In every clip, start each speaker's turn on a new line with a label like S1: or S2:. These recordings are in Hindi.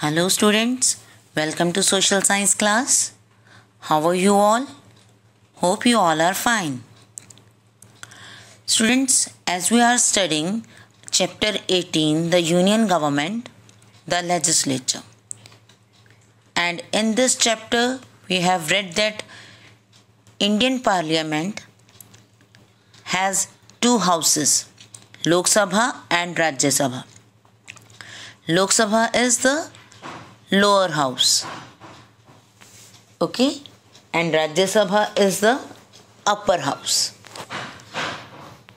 S1: Hello students, welcome to social science class. How are you all? Hope you all are fine. Students, as we are studying chapter 18, the union government, the legislature. And in this chapter, we have read that Indian parliament has two houses, Lok Sabha and Rajya Sabha. Lok Sabha is the lower house. Okay? And Rajya Sabha is the upper house.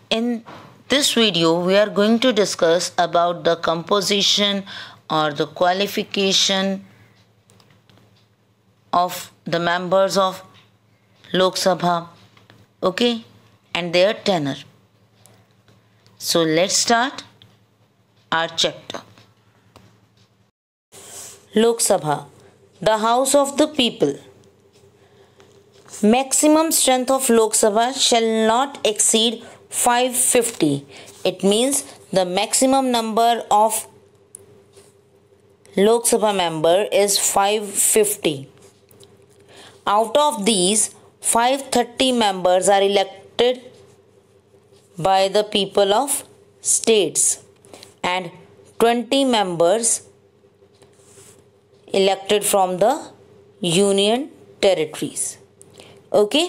S1: In this video, we are going to discuss about the composition or the qualification of the members of Lok Sabha. Okay? And their tenure. So let's start our chapter. Lok Sabha, the House of the People. Maximum strength of Lok Sabha shall not exceed 550. It means the maximum number of Lok Sabha member is 550. Out of these, 530 members are elected by the people of states and 20 members elected from the union territories okay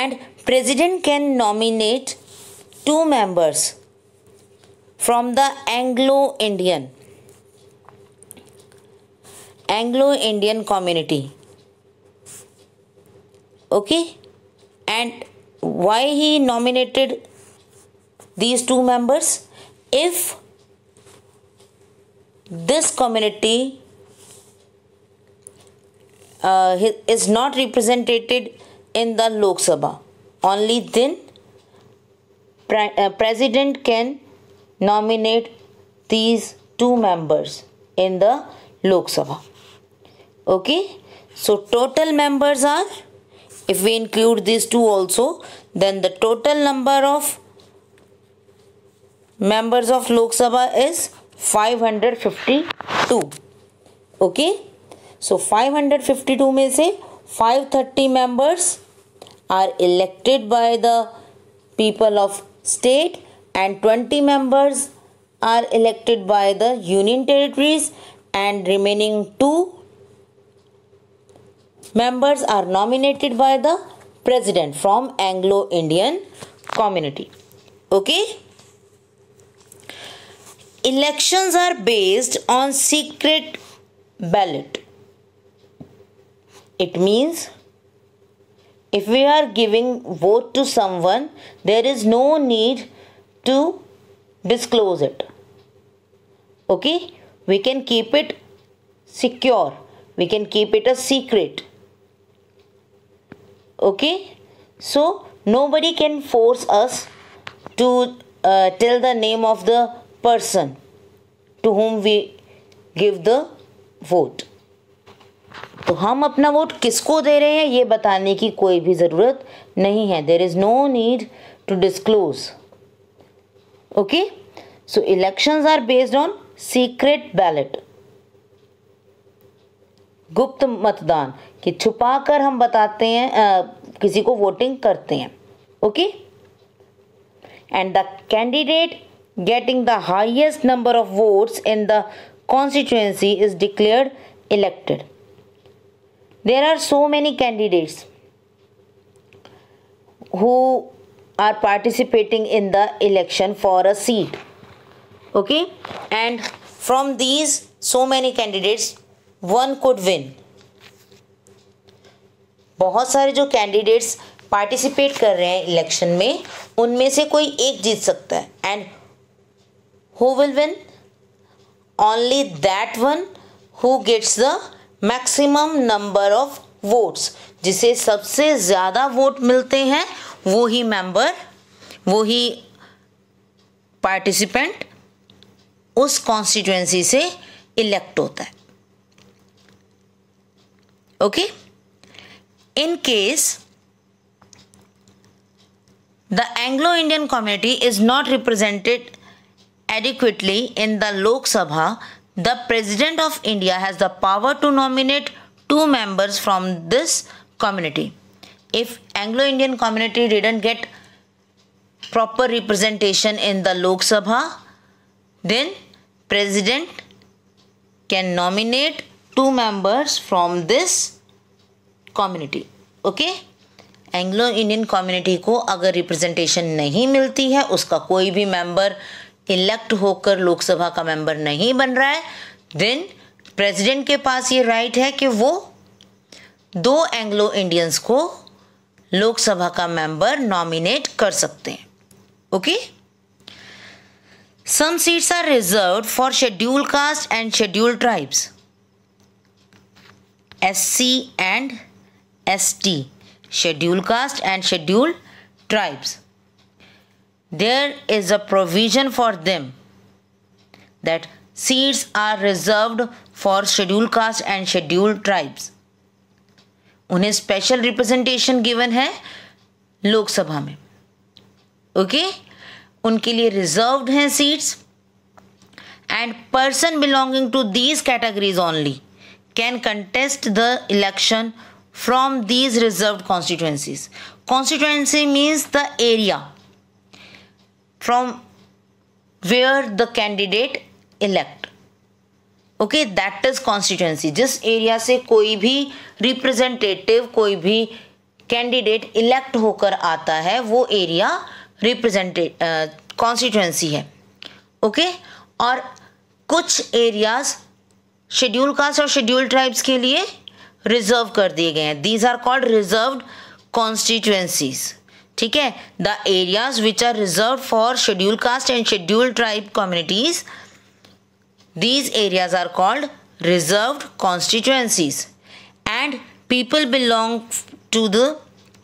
S1: and president can nominate two members from the anglo indian anglo indian community okay and why he nominated these two members if this community uh, is not represented in the Lok Sabha. Only then pre uh, president can nominate these two members in the Lok Sabha. Okay, so total members are, if we include these two also, then the total number of members of Lok Sabha is 552. Okay. So 552 में से 530 members are elected by the people of state and 20 members are elected by the union territories and remaining 2 members are nominated by the president from Anglo-Indian community. Okay? Elections are based on secret ballot it means if we are giving vote to someone, there is no need to disclose it. Okay, we can keep it secure, we can keep it a secret. Okay, so nobody can force us to uh, tell the name of the person to whom we give the vote. तो हम अपना वोट किसको दे रहे हैं ये बताने की कोई भी ज़रूरत नहीं है there is no need to disclose okay so elections are based on secret ballot गुप्त मतदान कि छुपा कर हम बताते हैं आ, किसी को वोटिंग करते हैं okay and the candidate getting the highest number of votes in the constituency is declared elected there are so many candidates who are participating in the election for a seat okay and from these so many candidates one could win बहुत सारे जो कैंडिडेट्स पार्टिसिपेट कर रहे हैं इलेक्शन में उनमें से कोई एक जीत सकता है and who will win only that one who gets the maximum number of votes जिसे सबसे ज़्यादा वोट मिलते हैं वो ही मेंबर वो ही पार्टिसिपेंट उस कॉन्स्टिट्युएंसी से इलेक्ट होता है okay in case the Anglo Indian community is not represented adequately in the Lok Sabha The President of India has the power to nominate two members from this community. If Anglo-Indian community didn't get proper representation in the Lok Sabha, then President can nominate two members from this community. Okay? Anglo Indian community को अगर रिप्रेजेंटेशन नहीं मिलती है उसका कोई भी मेंबर इलेक्ट होकर लोकसभा का मेंबर नहीं बन रहा है देन प्रेसिडेंट के पास ये राइट है कि वो दो एंग्लो इंडियंस को लोकसभा का मेंबर नॉमिनेट कर सकते हैं okay some seats are reserve for schedule caste and schedule tribes S C and S T schedule caste and schedule tribes there is a provision for them that seats are reserved for scheduled caste and scheduled tribes उन्हें स्पेशल रिप्रेजेंटेशन गिवन है लोकसभा में ओके okay? उनके लिए रिजर्व्ड हैं seats and person belonging to these categories only can contest the election from these reserved constituencies constituency means the area from where the candidate elect okay that is constituency जिस एरिया से कोई भी रिप्रेजेंटेटिव कोई भी कैंडिडेट इलेक्ट होकर आता है वो एरिया रिप्रेजेंटे कॉन्स्टिट्युएंसी है ओके okay? और कुछ एरियाज शेड्यूल कास्ट और शेड्यूल ट्राइब्स के लिए रिजर्व कर दिए गए हैं these are called reserved constituencies ठीक है the areas which are reserve for schedule caste and schedule tribe communities these areas are called reserved constituencies and people belong to the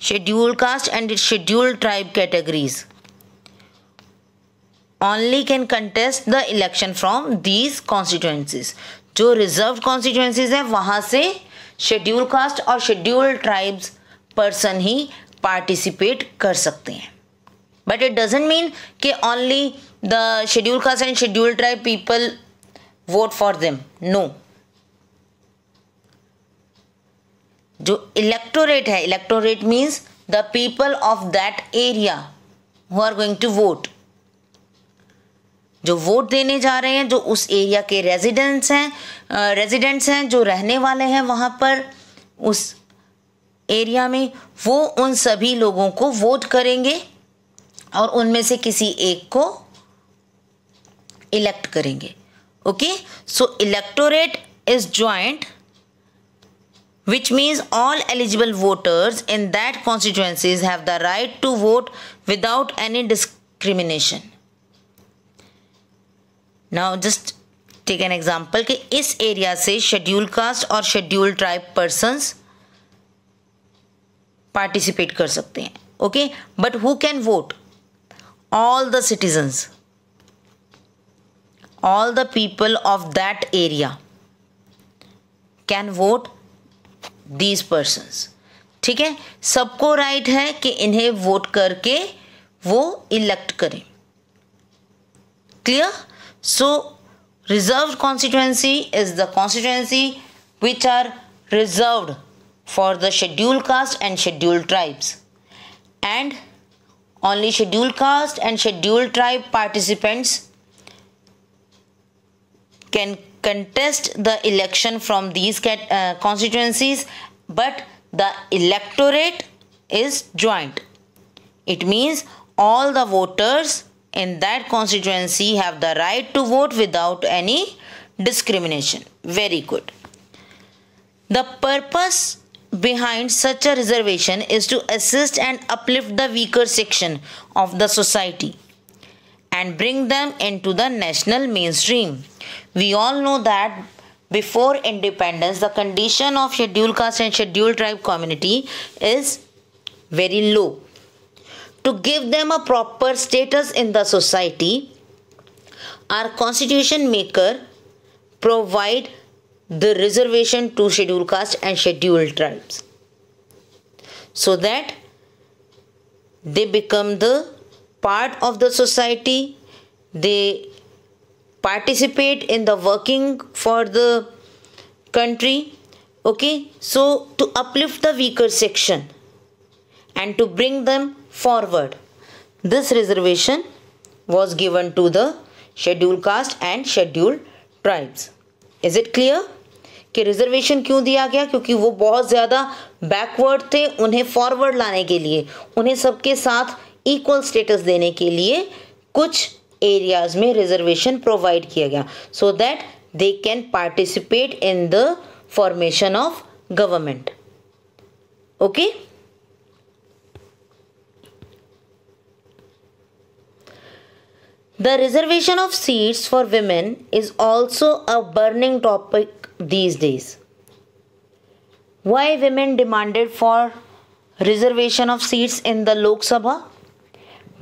S1: scheduled caste and scheduled tribe categories only can contest the election from these constituencies जो रिजर्व कॉन्स्टिट्यूंसीज हैं वहाँ से शेड्यूल कास्ट और शेड्यूल ट्राइब्स पर्सन ही पार्टिसिपेट कर सकते हैं बट इट डजेंट मीन कि only the schedule caste and schedule tribe people vote for them no जो इलेक्टोरेट है electorate means the people of that area who are going to vote जो वोट देने जा रहे हैं जो उस एरिया के रेजिडेंट्स हैं रेजिडेंट्स हैं जो रहने वाले हैं वहाँ पर उस एरिया में वो उन सभी लोगों को वोट करेंगे और उनमें से किसी एक को इलेक्ट करेंगे okay so electorate is joint which means all eligible voters in that constituencies have the right to vote without any discrimination now just take an example कि इस एरिया से शेड्यूल कास्ट और शेड्यूल ट्राइब पर्सनस पार्टिसिपेट कर सकते हैं okay but who can vote all the citizens all the people of that area can vote these persons ठीक है सबको राइट है कि इन्हें वोट करके वो इलेक्ट करें clear so reserve constituency is the constituency which are reserved for the scheduled caste and scheduled tribes. And only scheduled caste and scheduled tribe participants can contest the election from these uh, constituencies but the electorate is joint. It means all the voters in that constituency have the right to vote without any discrimination. Very good. The purpose behind such a reservation is to assist and uplift the weaker section of the society and bring them into the national mainstream. We all know that before independence, the condition of scheduled caste and scheduled tribe community is very low. To give them a proper status in the society, our constitution maker provide the reservation to scheduled caste and scheduled tribes so that they become the part of the society they participate in the working for the country okay so to uplift the weaker section and to bring them forward this reservation was given to the scheduled caste and scheduled tribes is it clear कि रिजर्वेशन क्यों दिया गया क्योंकि वो बहुत ज़्यादा बैकवर्ड थे उन्हें फॉरवर्ड लाने के लिए उन्हें सबके साथ इक्वल स्टेटस देने के लिए कुछ एरियाज में रिजर्वेशन प्रोवाइड किया गया so that they can participate in the formation of government okay The reservation of seats for women is also a burning topic these days. Why women demanded for reservation of seats in the Lok Sabha?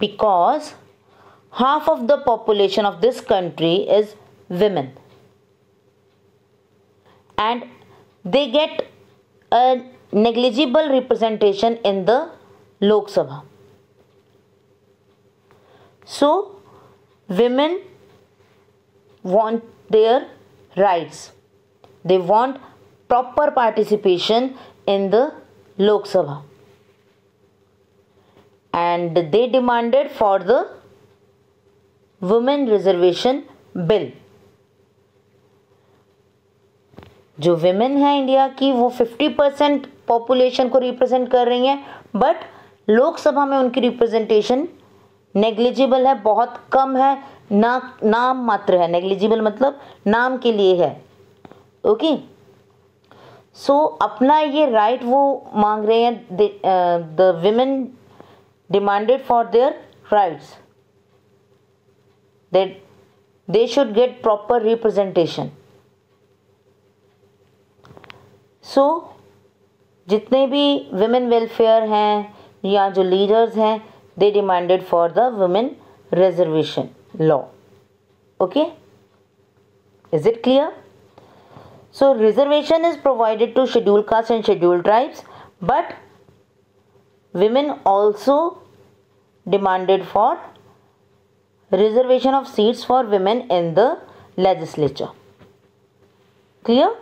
S1: Because half of the population of this country is women. And they get a negligible representation in the Lok Sabha. So, women want their rights. They want proper participation in the Lok Sabha. And they demanded for the women reservation bill. जो वेमेन है इंडिया की वो 50 परसेंट पॉपुलेशन को रिप्रेजेंट कर रही हैं बट लोकसभा में उनकी रिप्रेजेंटेशन नेग्लिजिबल है बहुत कम है ना नाम मात्र है नेग्लिजिबल मतलब नाम के लिए है ओके सो so, अपना ये राइट वो मांग रहे हैं the women demanded for their rights they should get proper representation so जितने भी विमेन वेलफेयर हैं या जो लीडर्स हैं they demanded for the women reservation law. Okay? Is it clear? So, reservation is provided to scheduled castes and scheduled tribes, but women also demanded for reservation of seats for women in the legislature. Clear?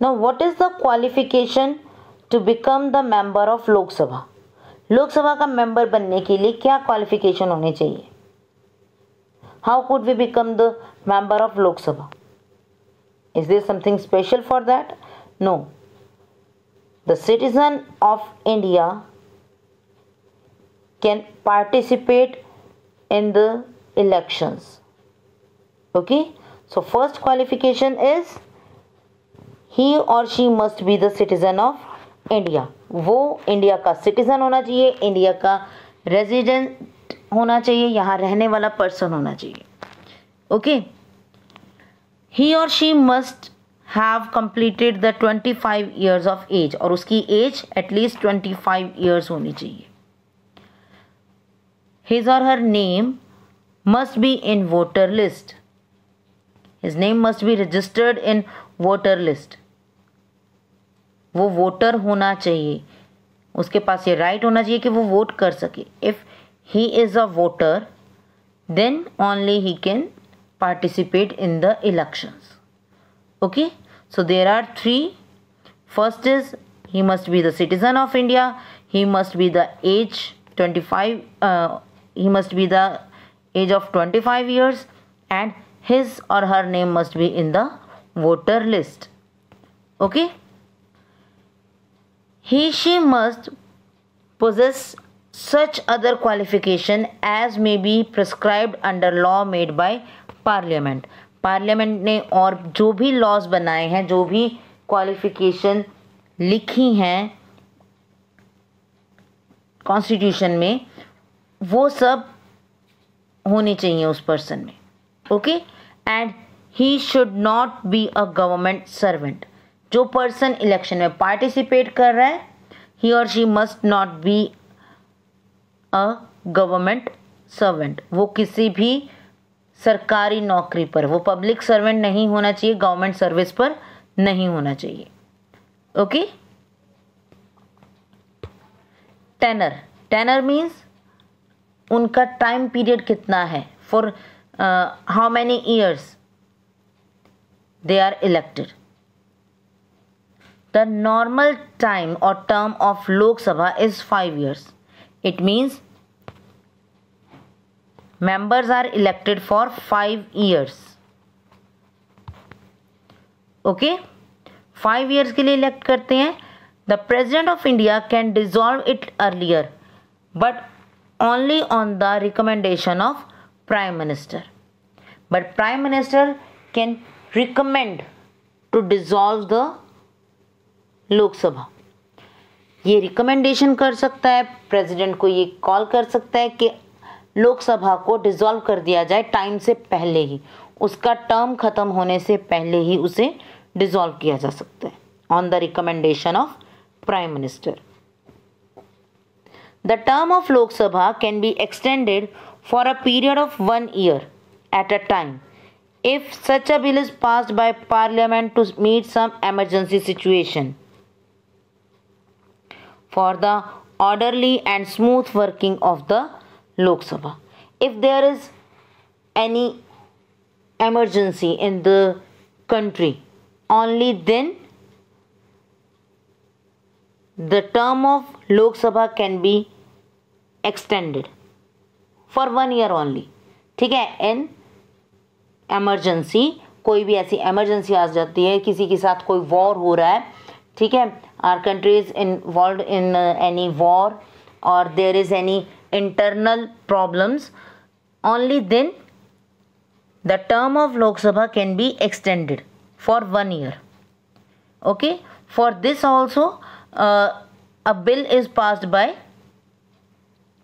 S1: Now, what is the qualification to become the member of Lok Sabha Lok Sabha का मेंबर बनने के लिए क्या क्वालिफिकेशन होने चाहिए how could we become the member of Lok Sabha is there something special for that no the citizen of India can participate in the elections okay so first qualification is he or she must be the citizen of India वो इंडिया का सिटीज़न होना चाहिए इंडिया का रेजिडेंट होना चाहिए यहाँ रहने वाला पर्सन होना चाहिए ओके ही और she must have completed the twenty five years of age और उसकी age at least twenty five years होनी चाहिए हिज और her name must be in voter list his name must be registered in voter list वो वोटर होना चाहिए उसके पास ये राइट होना चाहिए कि वो वोट कर सके if he is a voter then only he can participate in the elections okay so there are three first is he must be the citizen of India he must be the age twenty five he must be the age of twenty five years and his और her name must be in the voter list okay okay? he she must possess such other qualification as may be prescribed under law made by parliament parliament ne aur jo bhi laws banaye hain jo bhi qualification likhi hain constitution mein wo sab होनी chahiye us person mein okay and he should not be a government servant जो पर्सन इलेक्शन में पार्टिसिपेट कर रहा है ही और she must not be a government servant वो किसी भी सरकारी नौकरी पर वो पब्लिक सर्वेंट नहीं होना चाहिए गवर्नमेंट सर्विस पर नहीं होना चाहिए ओके टेनर टेनर मीन्स उनका टाइम पीरियड कितना है for how many years they are elected The normal time or term of Lok Sabha is 5 years. It means members are elected for 5 years. Okay? 5 years के लिए elect करते हैं The President of India can dissolve it earlier, but only on the recommendation of Prime Minister. But Prime Minister can recommend to dissolve the Lok Sabha ये रिकमेंडेशन कर सकता है प्रेसिडेंट को ये कॉल कर सकता है कि लोकसभा को डिसॉल्व कर दिया जाए टाइम से पहले ही उसका टर्म ख़त्म होने से पहले ही उसे डिसॉल्व किया जा सकता है on the recommendation of prime minister the term of Lok Sabha can be extended for a period of one year at a time if such a bill is pass by parliament to meet some emergency situation for the orderly and smooth working of the Lok Sabha. If there is any emergency in the country, only then the term of Lok Sabha can be extended for one year only. theek hai in emergency कोई भी ऐसी इमरजेंसी आ जाती है किसी के साथ कोई वॉर हो रहा है ठीक है our country is involved in uh, any war or there is any internal problems only then the term of Lok Sabha can be extended for one year okay for this also uh, a bill is passed by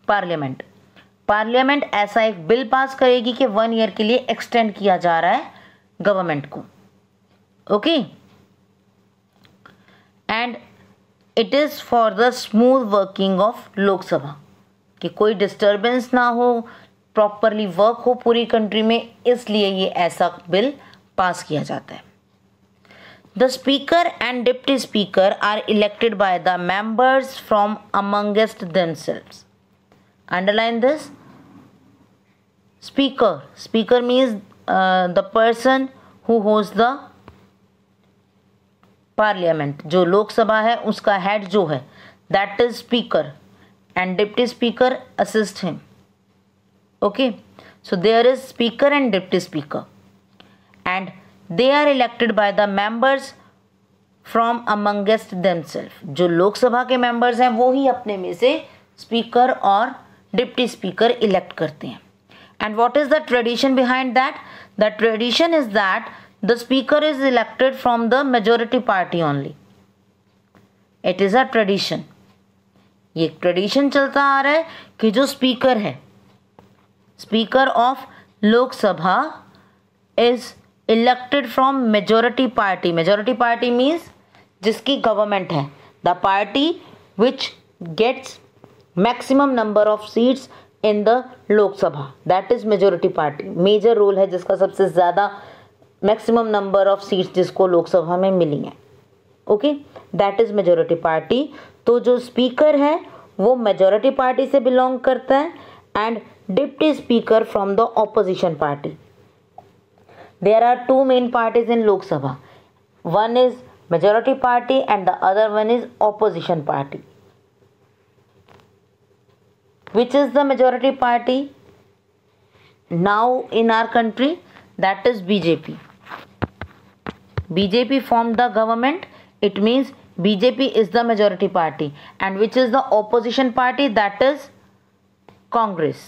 S1: parliament parliament ऐसा एक बिल पास करेगी कि वन ईयर के लिए एक्सटेंड किया जा रहा है गवर्नमेंट को okay okay? And it is for the smooth working of Lok Sabha कि कोई डिस्टर्बेंस ना हो प्रॉपरली वर्क हो पूरी कंट्री में इसलिए ये ऐसा बिल पास किया जाता है the speaker and deputy speaker are elected by the members from amongst them underline underline this speaker speaker means the person who होज द पार्लियामेंट जो लोकसभा है उसका हेड जो है that is speaker and deputy speaker assist him okay so there is speaker and deputy speaker and they are elected by the members from amongst self जो लोकसभा के मेंबर्स हैं वो ही अपने में से स्पीकर और डिप्टी स्पीकर इलेक्ट करते हैं and what is the tradition behind that the tradition is that the speaker is elected from the majority party only it is a tradition ये ट्रेडिशन चलता आ रहा है कि जो स्पीकर है speaker of Lok Sabha is elected from majority party majority party means जिसकी गवर्नमेंट है the party which gets maximum number of seats in the Lok Sabha that is majority party major role है जिसका सबसे ज़्यादा मैक्सिमम नंबर ऑफ सीट्स जिसको लोकसभा में मिली हैं okay that is majority party तो जो स्पीकर है वो मेजोरिटी पार्टी से बिलोंग करता है and deputy speaker from the opposition party there are two main parties in Lok Sabha one is majority party and the other one is opposition party which is the majority party now in our country that is BJP BJP form the government it means BJP is the majority party and which is the opposition party that is Congress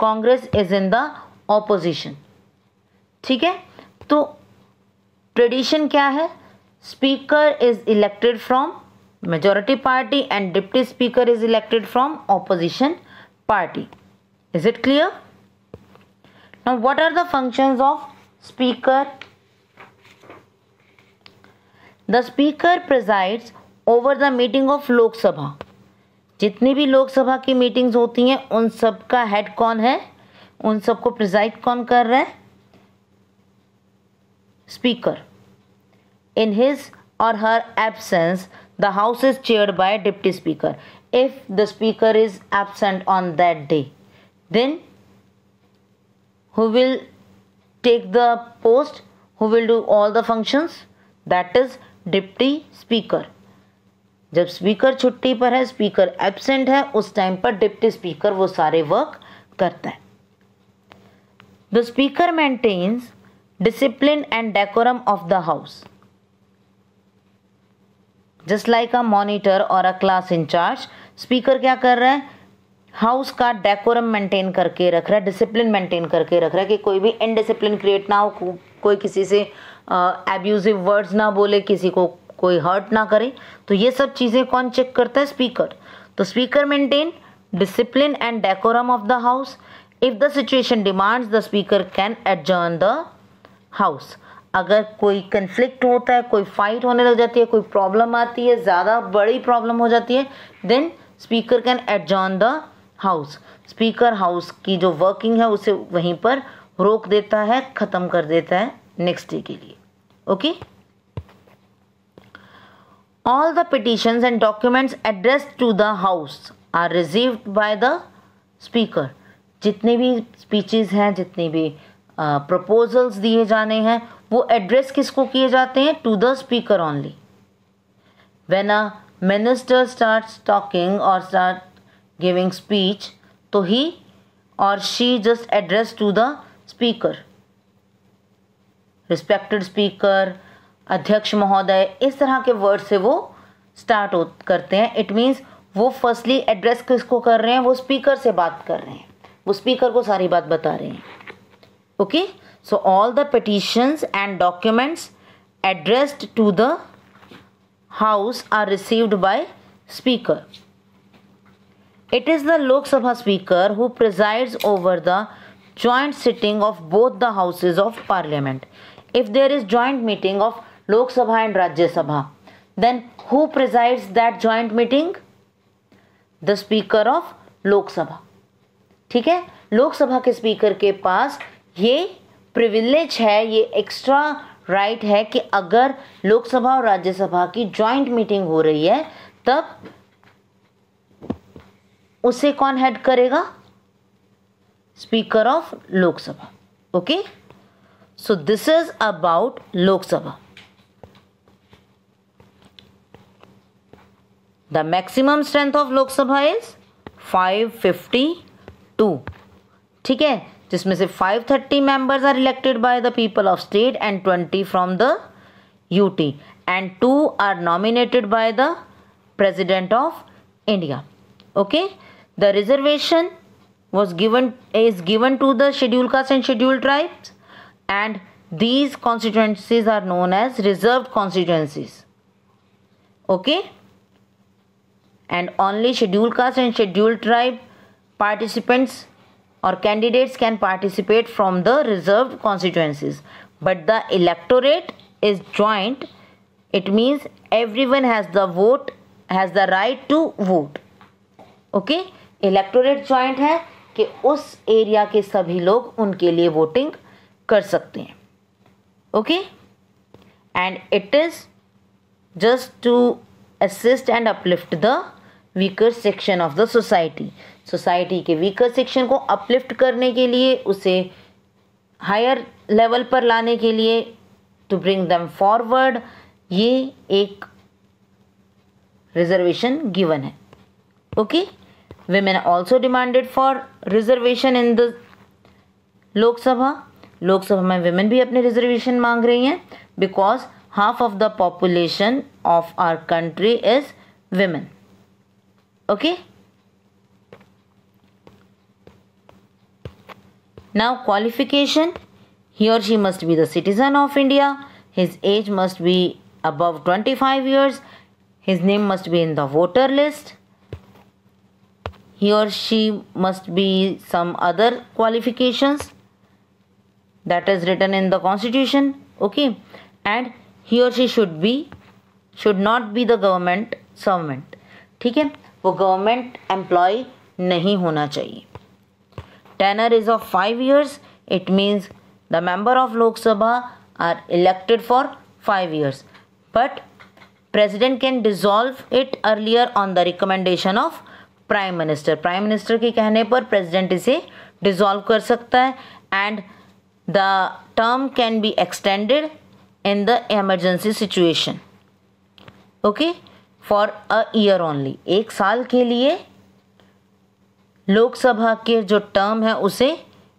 S1: Congress is in the opposition ठीक है तो ट्रेडिशन क्या है speaker is elected from majority party and deputy speaker is elected from opposition party is it clear now what are the functions of speaker the speaker presides over the meeting of lok sabha जितनी भी लोक सभा की मीटिंग्स होती हैं उन सब का हेड कौन है उन सबको प्रिजाइड कौन कर रहा है स्पीकर इन हिज और her absence the house is chair by deputy speaker if the speaker is absent on that day then who will take the post, who will do all the functions, that is deputy speaker जब स्पीकर छुट्टी पर है स्पीकर एबसेंट है उस टाइम पर डिप्टी स्पीकर वो सारे वर्क करता है the speaker maintains discipline and decorum of the house just like a monitor और अ क्लास इंचार्ज स्पीकर क्या कर रहा है हाउस का डेकोरम मेंटेन करके रख रहा है डिसिप्लिन मेंटेन करके रख रहा है कि कोई भी इनडिसिप्लिन क्रिएट ना हो को, कोई किसी से एब्यूजिव वर्ड्स ना बोले किसी को कोई हर्ट ना करे तो ये सब चीज़ें कौन चेक करता है स्पीकर तो speaker maintain discipline and decorum of the house if the situation demands the speaker can adjourn the house अगर कोई कन्फ्लिक्ट होता है कोई फाइट होने लग जाती है कोई प्रॉब्लम आती है ज़्यादा बड़ी प्रॉब्लम हो जाती है then speaker can adjourn the house speaker house की जो वर्किंग है उसे वहीं पर रोक देता है ख़त्म कर देता है नेक्स्ट डे के लिए okay all the petition and documents address to the house are receive by the speaker जितने भी स्पीचेस हैं जितने भी प्रपोजल्स दिए जाने हैं वो एड्रेस किसको किए जाते हैं to the speaker only when a minister start talking और स्टार्ट giving speech तो ही और she just address to the speaker respected speaker अध्यक्ष महोदय इस तरह के वर्ड से वो स्टार्ट हो करते हैं इट मीन्स वो फर्स्टली एड्रेस किसको कर रहे हैं वो स्पीकर से बात कर रहे हैं वो स्पीकर को सारी बात बता रहे हैं okay so all the petitions and documents addressed to the house are received by speaker It is the Lok Sabha Speaker who presides over the joint sitting of both the houses of parliament. If there is joint meeting of Lok Sabha and Rajya Sabha, then who presides that joint meeting? The Speaker of Lok Sabha. ठीक है लोकसभा के स्पीकर के पास ये प्रिविलेज है ये एक्स्ट्रा राइट right है कि अगर लोकसभा और राज्यसभा की जॉइंट मीटिंग हो रही है तब उसे कौन हेड करेगा speaker of Lok Sabha okay so this is about Lok Sabha the maximum strength of Lok Sabha is 552 ठीक है जिसमें से 530 members are elected by the people of state and 20 from the UT and two are nominated by the president of India okay The reservation was given is given to the scheduled caste and scheduled tribes and these constituencies are known as reserved constituencies. Okay? And only scheduled caste and scheduled tribe participants or candidates can participate from the reserved constituencies but the electorate is joint it means everyone has the vote has the right to vote okay electorate joint है कि उस एरिया के सभी लोग उनके लिए वोटिंग कर सकते हैं okay and it is just to assist and uplift the weaker section of the society society के वीकर सेक्शन को अपलिफ्ट करने के लिए उसे हायर लेवल पर लाने के लिए टू ब्रिंग दम फॉरवर्ड ये एक रिजर्वेशन गिवन है okay okay? Women also demanded for reservation in the Lok Sabha. Lok Sabha में women भी अपने reservation मांग रही हैं because half of the population of our country is women. Okay? now qualification he or she must be the citizen of india his age must be above 25 years his name must be in the voter list he or she must be some other qualifications that is written in the constitution okay and he or she should be should not be the government servant ठीक है वो government employee नहीं होना चाहिए tenure is of 5 years it means the member of lok sabha are elected for 5 years but president can dissolve it earlier on the recommendation of prime minister prime minister के कहने पर प्रेसिडेंट इसे डिसॉल्व कर सकता है and the term can be extended in the emergency situation okay for a year only एक साल के लिए लोकसभा के जो टर्म है उसे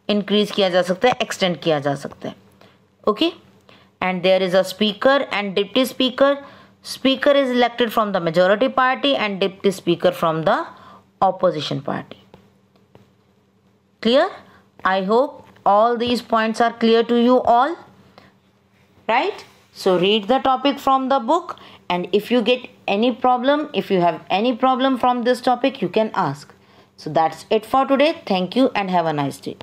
S1: इंक्रीज किया जा सकता है एक्सटेंड किया जा सकता है okay and there is a speaker and deputy speaker speaker is elected from the majority party and deputy speaker from the opposition party. Clear? I hope all these points are clear to you all. Right? So read the topic from the book and if you get any problem, if you have any problem from this topic, you can ask. So that's it for today. Thank you and have a nice day.